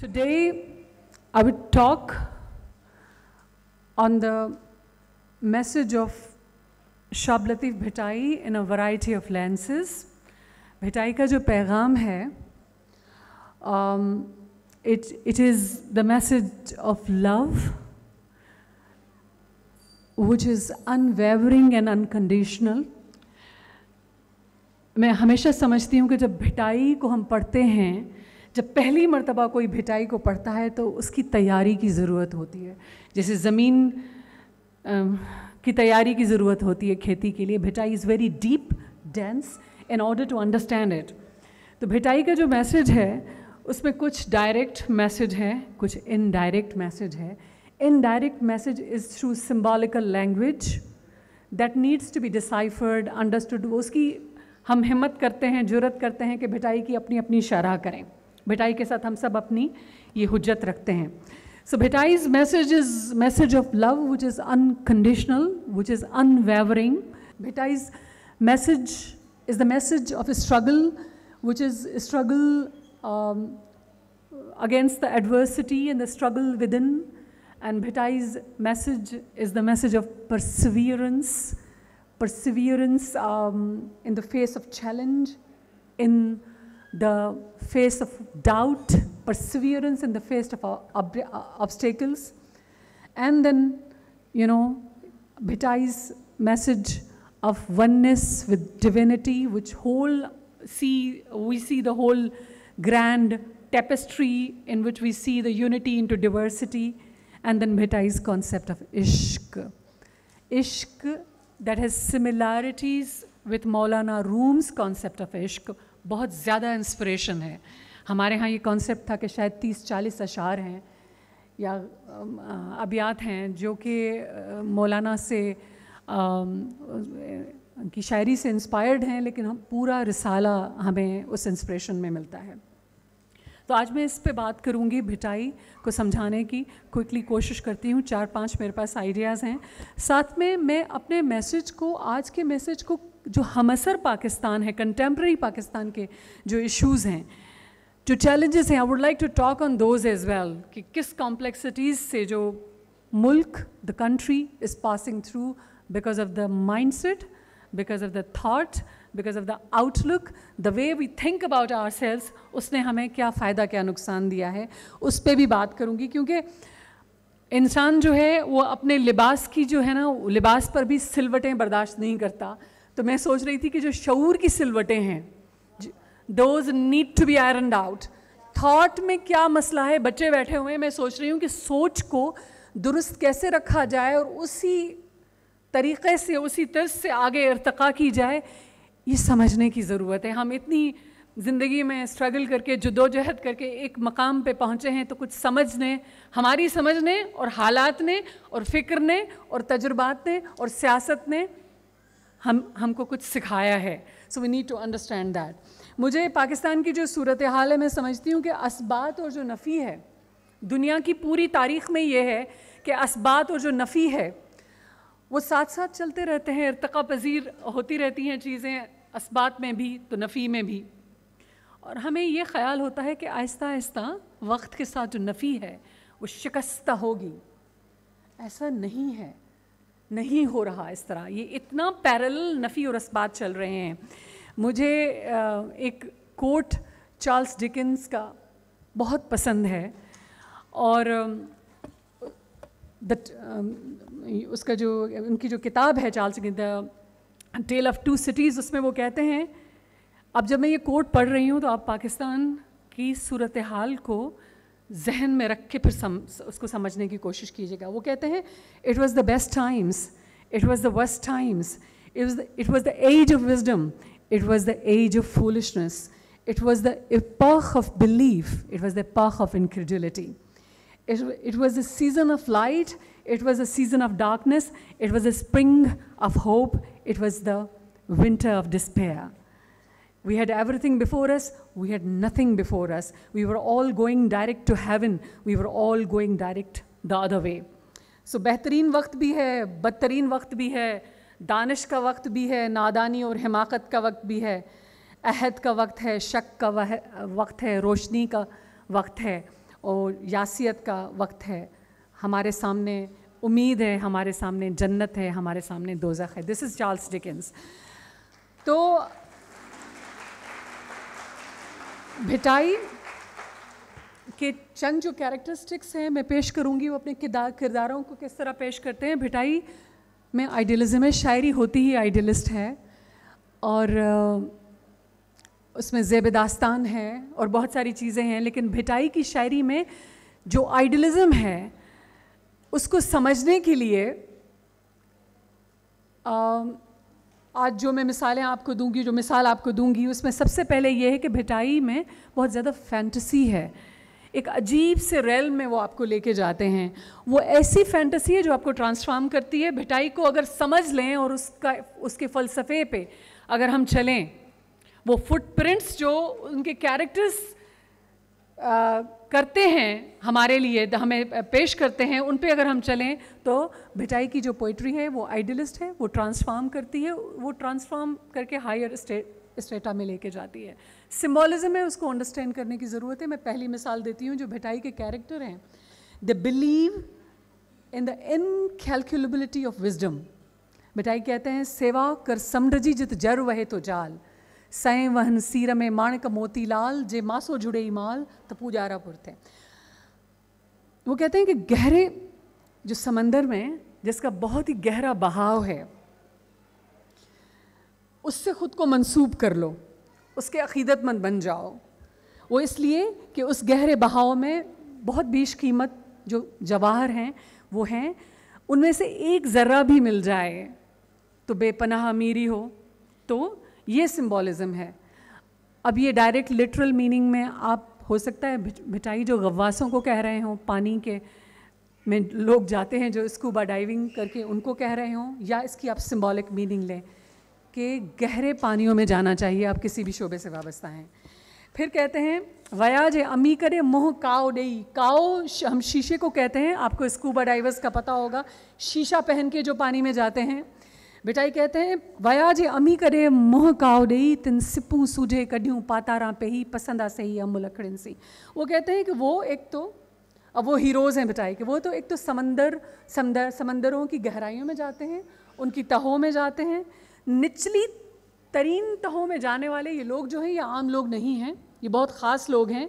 Today, I would talk on the message of Shah Latif Bhittai in a variety of lenses Bhittai का जो पैगाम है it it is the message of love which is unwavering and unconditional. मैं हमेशा समझती हूँ कि जब भिटाई को हम पढ़ते हैं जब पहली मरतबा कोई भिटाई को पढ़ता है तो उसकी तैयारी की ज़रूरत होती है जैसे ज़मीन की तैयारी की ज़रूरत होती है खेती के लिए Bhittai is very deep dense in order to understand it तो भिटाई का जो मैसेज है उसमें कुछ डायरेक्ट मैसेज है कुछ इनडायरेक्ट मैसेज है indirect message is through symbolical language that needs to be deciphered understood उसकी हम हिम्मत करते हैं जरूरत करते हैं कि भिटाई की अपनी अपनी शराह करें भिटाई के साथ हम सब अपनी ये हुज्जत रखते हैं so Bhittai's message is message of love which is unconditional which is unwavering Bhittai's message is the message of struggle which is struggle against the adversity and the struggle within and Bhittai's message is the message of perseverance perseverance in the face of challenge in the face of doubt, perseverance in the face of uh, uh, obstacles. And then, you know, Bhittai's message of oneness with divinity, which whole see, we see the whole grand tapestry in which we see the unity into diversity, and then Bhittai's concept of ishq. Ishq that has similarities with Maulana Room's concept of ishq, बहुत ज़्यादा inspiration है हमारे यहाँ ये concept था कि शायद तीस चालीस अशार हैं या अबियात हैं जो कि मौलाना से की शायरी से इंस्पायर्ड हैं लेकिन हम पूरा रिसाला हमें उस इंस्पिरेशन में मिलता है तो आज मैं इस पे बात करूँगी भिटाई को समझाने की क्विकली कोशिश करती हूँ चार पांच मेरे पास आइडियाज़ हैं साथ में मैं अपने मैसेज को आज के मैसेज को जो हमसर पाकिस्तान है कंटेम्प्रेरी पाकिस्तान के जो इश्यूज़ हैं जो चैलेंजेस हैं I would like to talk on those as well कि किस कॉम्प्लेक्सिटीज़ से जो मुल्क the country is passing through because of the mind set because of the thought because of the outlook the way we think about ourselves उसने हमें क्या फ़ायदा क्या नुकसान दिया है उस पर भी बात करूँगी क्योंकि इंसान जो है वो अपने लिबास की जो है ना लिबास पर भी सिलवटें बर्दाश्त नहीं करता तो मैं सोच रही थी कि जो शऊर की सिलवटें हैं those need to be iron out thought में क्या मसला है बच्चे बैठे हुए हैं मैं सोच रही हूँ कि सोच को दुरुस्त कैसे रखा जाए और उसी तरीक़े से उसी तर्ज से आगे इरतका की जाए ये समझने की ज़रूरत है हम इतनी ज़िंदगी में स्ट्रगल करके जदोजहद करके एक मकाम पे पहुँचे हैं तो कुछ समझ ने हमारी समझ ने और हालात ने और फ़िक्र ने और तजुर्बात ने और सियासत ने हम हमको कुछ सिखाया है so we need to understand that मुझे पाकिस्तान की जो सूरत हाल है मैं समझती हूँ कि इस्बात और जो नफ़ी है दुनिया की पूरी तारीख में ये है कि इस्बात और जो नफ़ी है वो साथ साथ चलते रहते हैं इरतका पजीर होती रहती हैं चीज़ें इस्बात में भी तो नफ़ी में भी और हमें ये ख्याल होता है कि आहिस्ता आहिस्ता वक्त के साथ जो नफ़ी है वो शिकस्ता होगी ऐसा नहीं है नहीं हो रहा इस तरह ये इतना पैरल नफ़ी और इस्बात चल रहे हैं मुझे एक कोट चार्ल्स डिकिंस का बहुत पसंद है और दट उसका जो उनकी जो किताब है Charles the tale of two cities उसमें वो कहते हैं अब जब मैं ये कोट पढ़ रही हूँ तो आप पाकिस्तान की सूरत हाल को जहन में रख के फिर सम, उसको समझने की कोशिश कीजिएगा वो कहते हैं it was the best times it was the worst times it was the age of wisdom it was the age of foolishness it was the epoch of belief, it was the epoch of incredulity. It, it, was a season of light, it was a season of darkness, it was a spring of hope, it was the winter of despair. We had everything before us, we had nothing before us. We were all going direct to heaven, we were all going direct the other way. So so, बेहतरीन वक्त भी है बदतरीन वक्त भी है दानिश का वक्त भी है नादानी और हमाकत का वक्त भी है अहद का वक्त है शक का वह, वक्त है रोशनी का वक्त है और यासियत का वक्त है हमारे सामने उम्मीद है हमारे सामने जन्नत है हमारे सामने दोजख है दिस इज़ चार्ल्स डिकेंस तो भिटाई के चंद जो कैरेक्टरिस्टिक्स हैं मैं पेश करूंगी वो अपने किरदारों को किस तरह पेश करते हैं भिटाई में आइडियलिज्म है शायरी होती ही आइडियलिस्ट है और उसमें जेब दास्तान है और बहुत सारी चीज़ें हैं लेकिन भिटाई की शायरी में जो आइडियलिज्म है उसको समझने के लिए आ, आज जो मैं मिसालें आपको दूंगी जो मिसाल आपको दूंगी उसमें सबसे पहले ये है कि भिटाई में बहुत ज़्यादा फैंटसी है एक अजीब से रेल में वो आपको लेके जाते हैं वो ऐसी फैंटसी है जो आपको ट्रांसफार्म करती है भिटाई को अगर समझ लें और उसका उसके फ़लसफ़े पे अगर हम चलें वो फुटप्रिंट्स जो उनके कैरेक्टर्स करते हैं हमारे लिए हमें पेश करते हैं उन पे अगर हम चलें तो भिटाई की जो पोइट्री है वो आइडियलिस्ट है वो ट्रांसफार्म करती है वो ट्रांसफार्म करके हायर स्टेट स्टेटा में लेके जाती है सिम्बॉलिज्म है उसको अंडरस्टैंड करने की ज़रूरत है मैं पहली मिसाल देती हूँ जो भिटाई के कैरेक्टर हैं the believe in the incalculability of wisdom Bhittai कहते हैं सेवा कर समझी जित जर वहे तो जाल सै वहन सीर में माणिक मोतीलाल जे मासो जुड़े माल तो पूजारा पुरते वो कहते हैं कि गहरे जो समंदर में जिसका बहुत ही गहरा बहाव है उससे ख़ुद को मंसूब कर लो उसके अकीदतमंद बन जाओ वो इसलिए कि उस गहरे बहाव में बहुत बीश कीमत जो जवाहर हैं वो हैं उनमें से एक ज़र्रा भी मिल जाए तो बेपनाह अमीरी हो तो ये सिम्बॉलिज़म है अब ये डायरेक्ट लिटरल मीनिंग में आप हो सकता है मिठाई जो गवासों को कह रहे हों पानी के में लोग जाते हैं जो स्कूबा डाइविंग करके उनको कह रहे हों या इसकी आप सिम्बॉलिक मीनिंग लें कि गहरे पानियों में जाना चाहिए आप किसी भी शोबे से वाबस्ता हैं फिर कहते हैं वयाज अमी करे मोह काओ डेई काओ हम शीशे को कहते हैं आपको स्कूबा डाइवर्स का पता होगा शीशा पहन के जो पानी में जाते हैं बेटा ये कहते हैं वया जे अमी करे मोह काव दई तिन सिपू सूझे कढियूं पातारा पे ही पसंदा आ सही अमुल अखड़िन सी वो कहते हैं कि वो एक तो अब वो हीरोज़ हैं बेटाई कि वो तो एक तो समंदर समंदर समंदरों की गहराइयों में जाते हैं उनकी तहों में जाते हैं निचली तरीन तहों में जाने वाले ये लोग जो हैं ये आम लोग नहीं हैं ये बहुत ख़ास लोग हैं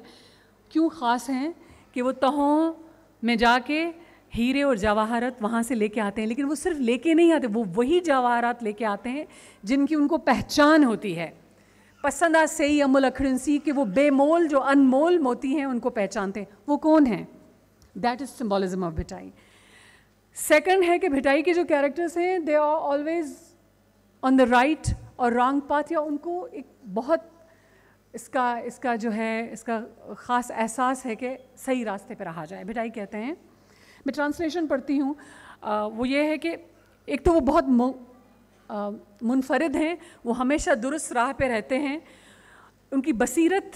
क्यों ख़ास हैं कि वो तहों में जाके हीरे और जवाहरात वहाँ से लेके आते हैं लेकिन वो सिर्फ लेके नहीं आते वो वही जवाहरात लेके आते हैं जिनकी उनको पहचान होती है पसंद आ सही अमुल अखड़नसी कि वो बेमोल जो अनमोल मोती हैं उनको पहचानते हैं वो कौन है that is symbolism of Bhittai second है कि भिटाई के जो कैरेक्टर्स हैं they are always on the right और रॉन्ग पाथ या उनको एक बहुत इसका इसका जो है इसका ख़ास एहसास है कि सही रास्ते पर रहा जाए भिटाई कहते हैं मैं ट्रांसलेशन पढ़ती हूँ वो ये है कि एक तो वो बहुत मुनफरद हैं वो हमेशा दुरुस्त राह पे रहते हैं उनकी बसीरत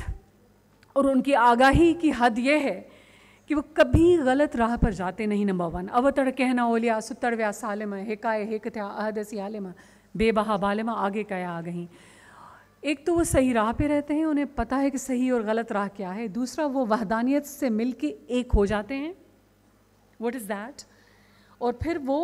और उनकी आगाही की हद यह है कि वो कभी गलत राह पर जाते नहीं नंबर वन अवतड़ कहना ओलिया सुतड़ व्या सालिम हिकाय हिकथ्या अहदसी आलिम बेबहा बालिमा आगे कया आ गई एक तो वो सही राह पे रहते हैं उन्हें पता है कि सही और गलत राह क्या है दूसरा वो वहदानियत से मिल के एक हो जाते हैं वट इज़ दैट और फिर वो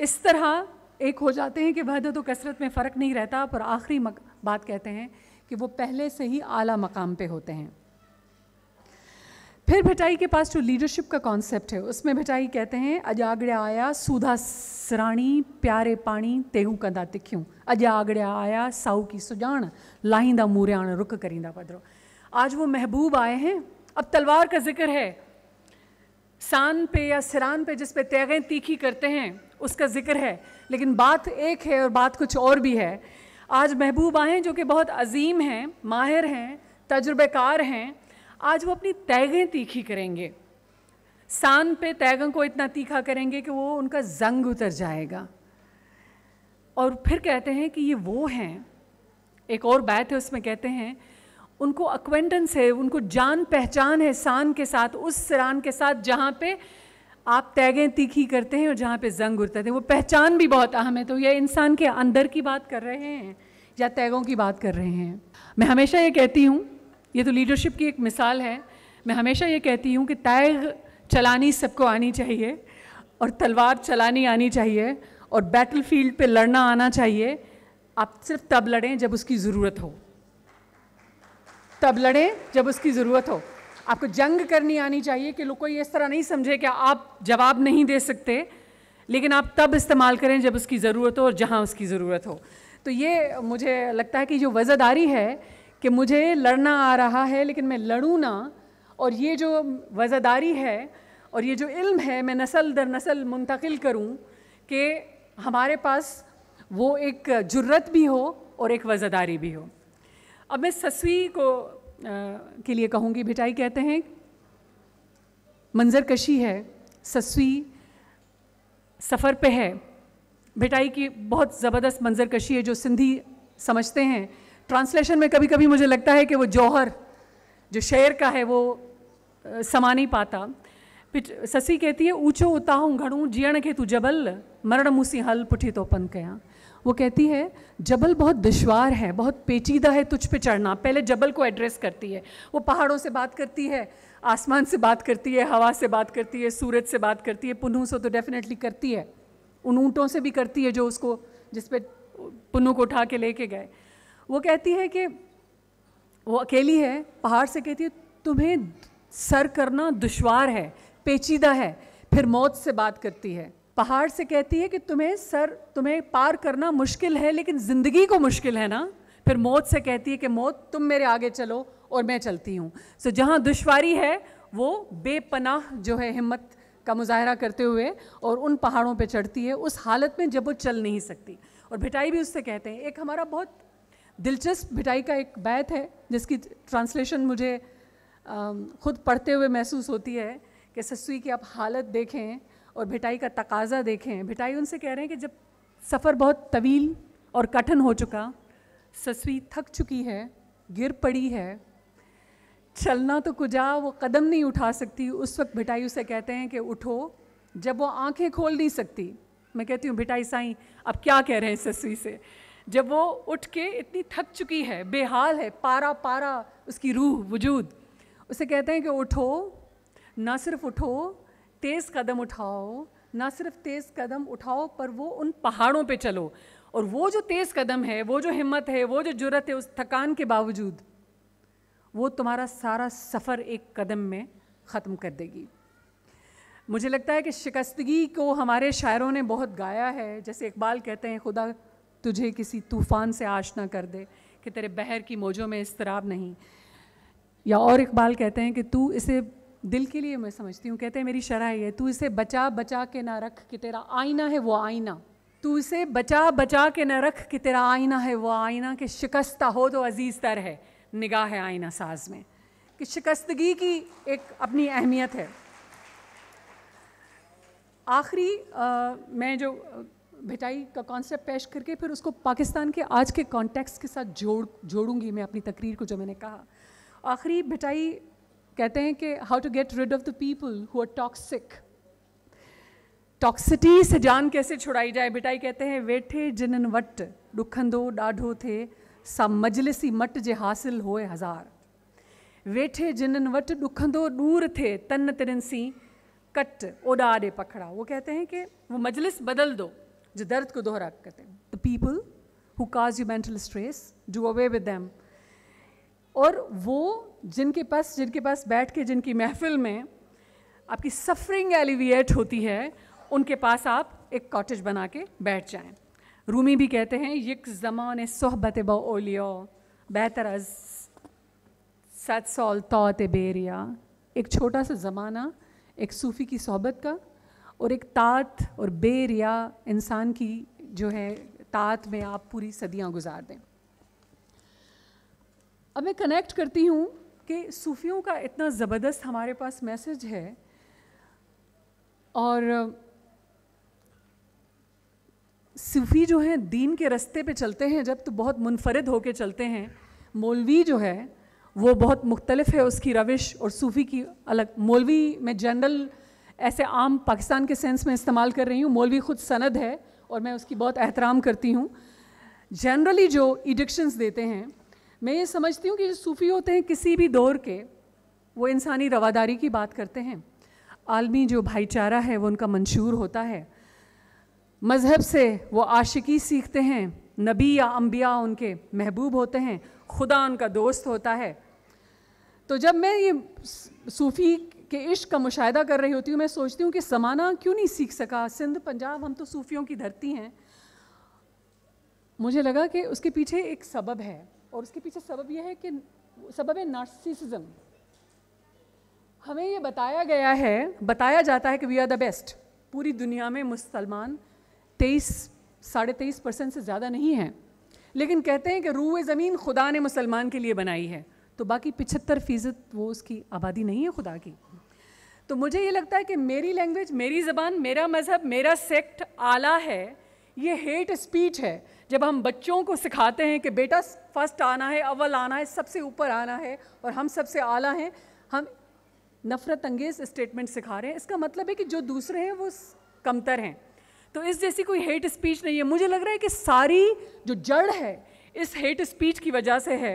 इस तरह एक हो जाते हैं कि वहदत तो व कसरत में फ़र्क नहीं रहता पर आखिरी बात कहते हैं कि वो पहले से ही आला मकाम पे होते हैं फिर भटाई के पास जो लीडरशिप का कॉन्सेप्ट है उसमें भटाई कहते हैं अजागड़े आया सूधा सराणी प्यारे पानी तेहू कदा तिख्यू अजागड़े आया साऊ की सुजान लाहींदा मूरियाण रुक करींदा पदरो आज वो महबूब आए हैं अब तलवार का जिक्र है सान पे या सिरान पे जिस पे तैगें तीखी करते हैं उसका जिक्र है लेकिन बात एक है और बात कुछ और भी है आज महबूब हैं जो कि बहुत अजीम हैं माहिर हैं तजुर्बेकार हैं आज वो अपनी तैगें तीखी करेंगे सान पे तैगों को इतना तीखा करेंगे कि वो उनका जंग उतर जाएगा और फिर कहते हैं कि ये वो हैं एक और बात है उसमें कहते हैं उनको अक्वेंटेंस है उनको जान पहचान है सान के साथ उस सरान के साथ जहाँ पे आप तैगें तीखी करते हैं और जहाँ पे जंग उड़ते थे वो पहचान भी बहुत अहम है तो ये इंसान के अंदर की बात कर रहे हैं या तैगों की बात कर रहे हैं मैं हमेशा ये कहती हूँ ये तो लीडरशिप की एक मिसाल है मैं हमेशा ये कहती हूँ कि तैग चलानी सबको आनी चाहिए और तलवार चलानी आनी चाहिए और बैटल फील्ड पर लड़ना आना चाहिए आप सिर्फ तब लड़ें जब उसकी ज़रूरत हो तब लड़ें जब उसकी ज़रूरत हो आपको जंग करनी आनी चाहिए कि लोग कोई इस तरह नहीं समझे कि आप जवाब नहीं दे सकते लेकिन आप तब इस्तेमाल करें जब उसकी ज़रूरत हो और जहाँ उसकी ज़रूरत हो तो ये मुझे लगता है कि जो वज़ादारी है कि मुझे लड़ना आ रहा है लेकिन मैं लड़ूँ ना और ये जो वज़ादारी है और ये जो इल्म है मैं नसल दर नसल मुंतकिल करूँ कि हमारे पास वो एक जुर्रत भी हो और एक वज़ादारी भी हो अब मैं ससवी को आ, के लिए कहूँगी भिटाई कहते हैं मंजर कशी है ससवी सफ़र पे है भिटाई की बहुत ज़बरदस्त मंजर कशी है जो सिंधी समझते हैं ट्रांसलेशन में कभी कभी मुझे लगता है कि वो जौहर जो शेर का है वो समा नहीं पाता ससी कहती है ऊँचो उताहूँ घड़ूँ जीअण खे तू जबल मरण मुसी हल पुठी तो पन कयां वो कहती है जबल बहुत दुशवार है बहुत पेचीदा है तुझ पे चढ़ना पहले जबल को एड्रेस करती है वो पहाड़ों से बात करती है आसमान से बात करती है हवा से बात करती है सूरज से बात करती है पुनू से तो डेफिनेटली करती है उन ऊँटों से भी करती है जो उसको जिस पे पुनू को उठा के लेके गए वो कहती है कि वो अकेली है पहाड़ से कहती है तुम्हें सर करना दुशवार है पेचीदा है फिर मौत से बात करती है पहाड़ से कहती है कि तुम्हें सर तुम्हें पार करना मुश्किल है लेकिन ज़िंदगी को मुश्किल है ना फिर मौत से कहती है कि मौत तुम मेरे आगे चलो और मैं चलती हूँ सो so, जहाँ दुश्वारी है वो बेपनाह जो है हिम्मत का मुजाहरा करते हुए और उन पहाड़ों पे चढ़ती है उस हालत में जब वो चल नहीं सकती और भिटाई भी उससे कहते हैं एक हमारा बहुत दिलचस्प भिटाई का एक बैत है जिसकी ट्रांसलेशन मुझे खुद पढ़ते हुए महसूस होती है कि सस्वी की आप हालत देखें और भिटाई का तकाजा देखें भिटाई उनसे कह रहे हैं कि जब सफ़र बहुत तवील और कठिन हो चुका सस्वी थक चुकी है गिर पड़ी है चलना तो कुजा वो कदम नहीं उठा सकती उस वक्त भिटाई उसे कहते हैं कि उठो जब वो आंखें खोल नहीं सकती मैं कहती हूँ भिटाई साई अब क्या कह रहे हैं सस्वी से जब वो उठ के इतनी थक चुकी है बेहाल है पारा पारा उसकी रूह वजूद उसे कहते हैं कि उठो ना सिर्फ उठो तेज़ कदम उठाओ ना सिर्फ तेज़ कदम उठाओ पर वो उन पहाड़ों पे चलो और वो जो तेज़ कदम है वो जो हिम्मत है वो जो जुरत है उस थकान के बावजूद वो तुम्हारा सारा सफ़र एक कदम में ख़त्म कर देगी मुझे लगता है कि शिकस्तगी को हमारे शायरों ने बहुत गाया है जैसे इकबाल कहते हैं खुदा तुझे किसी तूफ़ान से आश ना कर दे कि तेरे बहर की मौजों में इसतराब नहीं या और इकबाल कहते हैं कि तू इसे दिल के लिए मैं समझती हूँ कहते हैं मेरी शराह है तू इसे बचा बचा के ना रख कि तेरा आईना है वो आईना तू इसे बचा बचा के ना रख कि तेरा आईना है वो आईना कि शिकस्ता हो तो अजीज़ तर है निगाह है आईना साज में कि शिकस्तगी की एक अपनी अहमियत है आखिरी मैं जो भिटाई का कॉन्सेप्ट पेश करके फिर उसको पाकिस्तान के आज के कॉन्टेक्स्ट के साथ जोड़ जोड़ूंगी मैं अपनी तकरीर को जो मैंने कहा आखिरी भिटाई कहते हैं कि how to get rid of the people who are toxic toxicity से जान कैसे छुड़ाई जाए बेटा कहते हैं वेठे जिनन वट ॾुखंदो डाढ़ो थे सा मजलिसी मट जे हासिल होए हज़ार वेठे जिनन वट दुख दूर थे तन तिरन सी कट ओडा डे पखड़ा वो कहते हैं कि वो मजलिस बदल दो जो दर्द को दोहरा कहते हैं the people who cause you mental stress do away with them और वो जिनके पास जिनके पास बैठ के जिनकी महफिल में आपकी सफरिंग एलिविएट होती है उनके पास आप एक कॉटेज बना के बैठ जाएं रूमी भी कहते हैं यक ज़मान सोहबत बोलियो बेहतर अज सत सौल तोत बेरिया एक छोटा सा ज़माना एक सूफ़ी की सोहबत का और एक तात और बेरिया इंसान की जो है तात में आप पूरी सदियाँ गुजार दें अब मैं कनेक्ट करती हूँ कि सूफियों का इतना ज़बरदस्त हमारे पास मैसेज है और सूफ़ी जो हैं दीन के रास्ते पे चलते हैं जब तो बहुत मुनफरद होकर चलते हैं मौलवी जो है वो बहुत मुख्तलफ है उसकी रविश और सूफ़ी की अलग मौलवी मैं जनरल ऐसे आम पाकिस्तान के सेंस में इस्तेमाल कर रही हूँ मौलवी ख़ुद सनद है और मैं उसकी बहुत एहतराम करती हूँ जनरली जो इडिक्शंस देते हैं मैं ये समझती हूँ कि जो सूफ़ी होते हैं किसी भी दौर के वो इंसानी रवादारी की बात करते हैं आलमी जो भाईचारा है वो उनका मंशूर होता है मज़हब से वो आशिकी सीखते हैं नबी या अम्बिया उनके महबूब होते हैं खुदा उनका दोस्त होता है तो जब मैं ये सूफ़ी के इश्क का मुशाह कर रही होती हूँ मैं सोचती हूँ कि समाना क्यों नहीं सीख सका सिंध पंजाब हम तो सूफ़ियों की धरती हैं मुझे लगा कि उसके पीछे एक सबब है और उसके पीछे सबब यह है कि सबब है नार्सिसिज्म हमें ये बताया गया है बताया जाता है कि वी आर द बेस्ट पूरी दुनिया में मुसलमान तेईस साढ़े तेईस परसेंट से ज़्यादा नहीं हैं लेकिन कहते हैं कि रूह ज़मीन खुदा ने मुसलमान के लिए बनाई है तो बाकी पिछहत्तर फ़ीसद वो उसकी आबादी नहीं है खुदा की तो मुझे ये लगता है कि मेरी लैंग्वेज मेरी ज़बान मेरा मज़हब मेरा सेक्ट आला है ये हेट स्पीच है जब हम बच्चों को सिखाते हैं कि बेटा फर्स्ट आना है अव्वल आना है सबसे ऊपर आना है और हम सबसे आला हैं हम नफ़रत अंगेज़ स्टेटमेंट सिखा रहे हैं इसका मतलब है कि जो दूसरे हैं वो कमतर हैं तो इस जैसी कोई हेट स्पीच नहीं है मुझे लग रहा है कि सारी जो जड़ है इस हेट स्पीच की वजह से है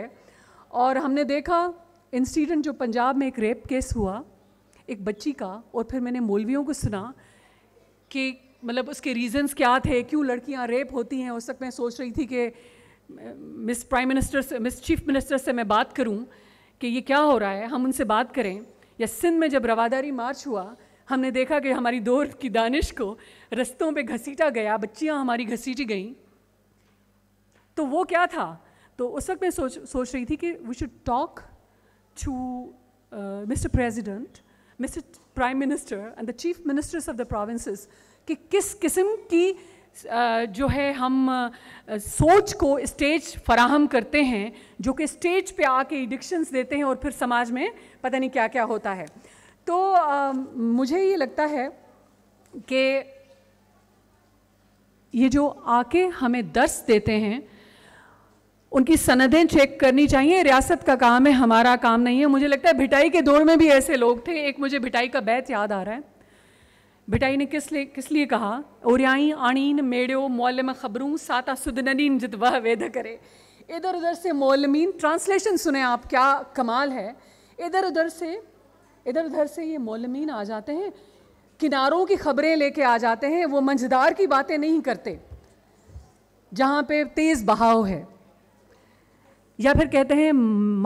और हमने देखा इंसिडेंट जो पंजाब में एक रेप केस हुआ एक बच्ची का और फिर मैंने मौलवियों को सुना कि मतलब उसके रीजंस क्या थे क्यों लड़कियां रेप होती हैं उस वक्त मैं सोच रही थी कि मिस प्राइम मिनिस्टर से मिस चीफ मिनिस्टर से मैं बात करूं कि ये क्या हो रहा है हम उनसे बात करें या सिंध में जब रवादारी मार्च हुआ हमने देखा कि हमारी दौर की दानिश को रस्तों पे घसीटा गया बच्चियां हमारी घसीटी गईं तो वो क्या था तो उस वक्त मैं सोच सोच रही थी कि we should talk to mister president mister prime minister and the chief ministers of the provinces कि किस किस्म की जो है हम सोच को स्टेज फराहम करते हैं जो कि स्टेज पे आके एडिक्शंस देते हैं और फिर समाज में पता नहीं क्या क्या होता है तो मुझे ये लगता है कि ये जो आके हमें दर्श देते हैं उनकी सनदें चेक करनी चाहिए रियासत का काम है हमारा काम नहीं है मुझे लगता है भिटाई के दौर में भी ऐसे लोग थे एक मुझे भिटाई का बैत याद आ रहा है भिटाई ने किस लिए किस लिए कहा ओरियाई आणीन मेड़ो मौलम खबरों साता जित वह वेद करे इधर उधर से मौलमीन ट्रांसलेशन सुने आप क्या कमाल है इधर उधर से इधर उधर से ये मौलमीन आ जाते हैं किनारों की खबरें लेके आ जाते हैं वो मंझदार की बातें नहीं करते जहाँ पे तेज़ बहाव है या फिर कहते हैं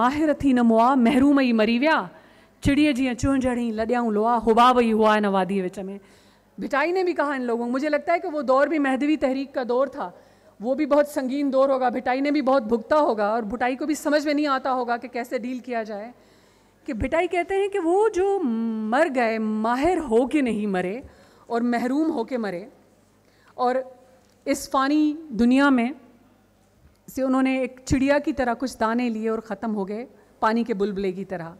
माहिरथी नमोआ महरूमई मरीव्या चिड़िए जी चूं जड़ी लड्याऊँ लोहा हुबा वही हुआ है नवादी वादी विच में भिटाई ने भी कहा इन लोगों मुझे लगता है कि वो दौर भी महदवी तहरीक का दौर था वो भी बहुत संगीन दौर होगा भिटाई ने भी बहुत भुगता होगा और भुटाई को भी समझ में नहीं आता होगा कि कैसे डील किया जाए कि भिटाई कहते हैं कि वो जो मर गए माहिर हो के नहीं मरे और महरूम हो के मरे और इस फ़ानी दुनिया में से उन्होंने एक चिड़िया की तरह कुछ दाने लिए और ख़त्म हो गए पानी के बुलबुले की तरह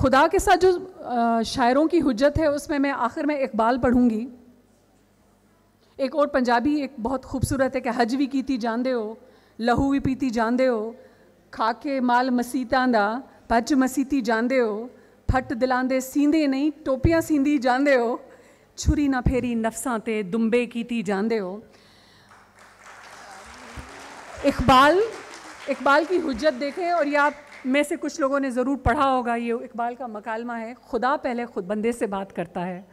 खुदा के साथ जो शायरों की हजत है उसमें मैं आखिर में इकबाल पढ़ूँगी एक और पंजाबी एक बहुत खूबसूरत है कि हज भी की जानते हो लहू भी पीती जानते हो खा के माल ਮਸੀਤਾਂ पच मसीती जानते हो फट ਫੱਟ सींदे नहीं टोपियाँ सींदी जानते हो छुरी ना फेरी नफसा ते दुम्बे ਦੁੰਬੇ ਕੀਤੀ ਜਾਂਦੇ इकबाल इकबाल की हजत देखें और ये आप में से कुछ लोगों ने ज़रूर पढ़ा होगा ये इकबाल का मकालमा है खुदा पहले खुद बंदे से बात करता है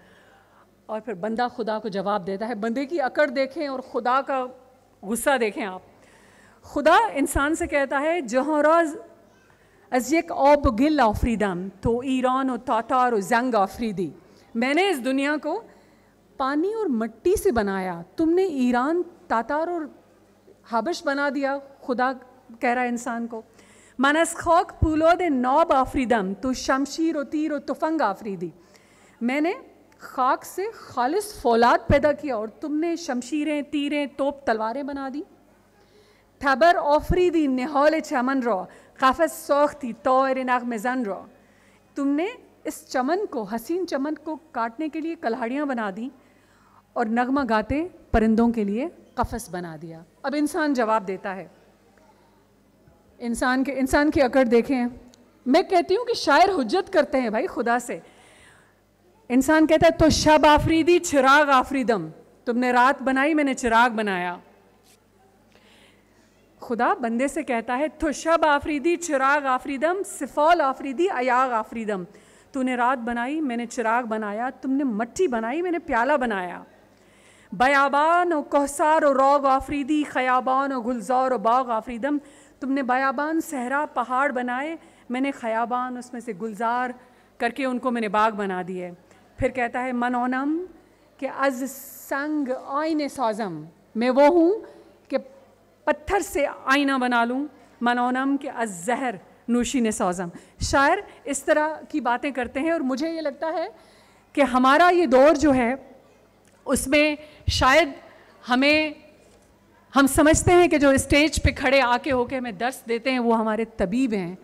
और फिर बंदा खुदा को जवाब देता है बंदे की अकड़ देखें और खुदा का गुस्सा देखें आप खुदा इंसान से कहता है जहराज अजयक ओब गिल आफरीदम तो ईरान और तातार और जंग आफरीदी मैंने इस दुनिया को पानी और मट्टी से बनाया तुमने ईरान तातार और हबश बना दिया खुदा कह रहा है इंसान को من खौक फूलो दे ناب आफरीदम तो शमशीर و تیر و تفنگ मैंने खाक से खालिश फौलाद पैदा किया और तुमने शमशीरें तीरें तोप तलवारें बना दी थबर ऑफरीदी निहौल चमन रो सौख थी तो नाग जन रो तुमने इस चमन को हसीन चमन को काटने के लिए कलाड़ियाँ बना दी और नगमा गाते परिंदों के लिए कफस बना दिया अब इंसान जवाब देता है इंसान के इंसान की अकड़ देखें मैं कहती हूँ कि शायर हुज्जत करते हैं भाई खुदा से इंसान कहता है तो शब आफरीदी चिराग आफरीदम तुमने रात बनाई मैंने चिराग बनाया खुदा बंदे से कहता है तो शब आफरीदी चिराग आफरीदम सिफौल आफरीदी अयाग आफरीदम तूने रात बनाई मैंने चिराग बनाया तुमने मट्टी बनाई मैंने प्याला बनाया बयाबान और कोहसार और रोग आफरीदी खयाबान और गुलजार और बाग आफरीदम तुमने बयाबान सहरा पहाड़ बनाए मैंने खयाबान उसमें से गुलजार करके उनको मैंने बाग बना दिए फिर कहता है मनोनम कि अज संग आयन सौजम मैं वो हूँ कि पत्थर से आईना बना लूँ मनोनम के अज जहर नोशी ने साजम शायर इस तरह की बातें करते हैं और मुझे ये लगता है कि हमारा ये दौर जो है उसमें शायद हमें हम समझते हैं कि जो स्टेज पे खड़े आके होके हमें दर्श देते हैं वो हमारे तबीब हैं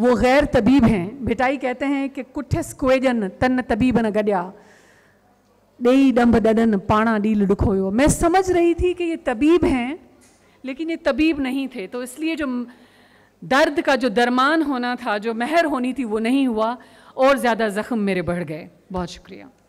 वो गैर तबीब हैं भिटाई कहते हैं कि कुठस कुएजन तन तबीबन गडया डेई डंब ददन पाणा डील डुखोयो मैं समझ रही थी कि ये तबीब हैं लेकिन ये तबीब नहीं थे तो इसलिए जो दर्द का जो दरमान होना था जो महर होनी थी वो नहीं हुआ और ज़्यादा ज़ख्म मेरे बढ़ गए बहुत शुक्रिया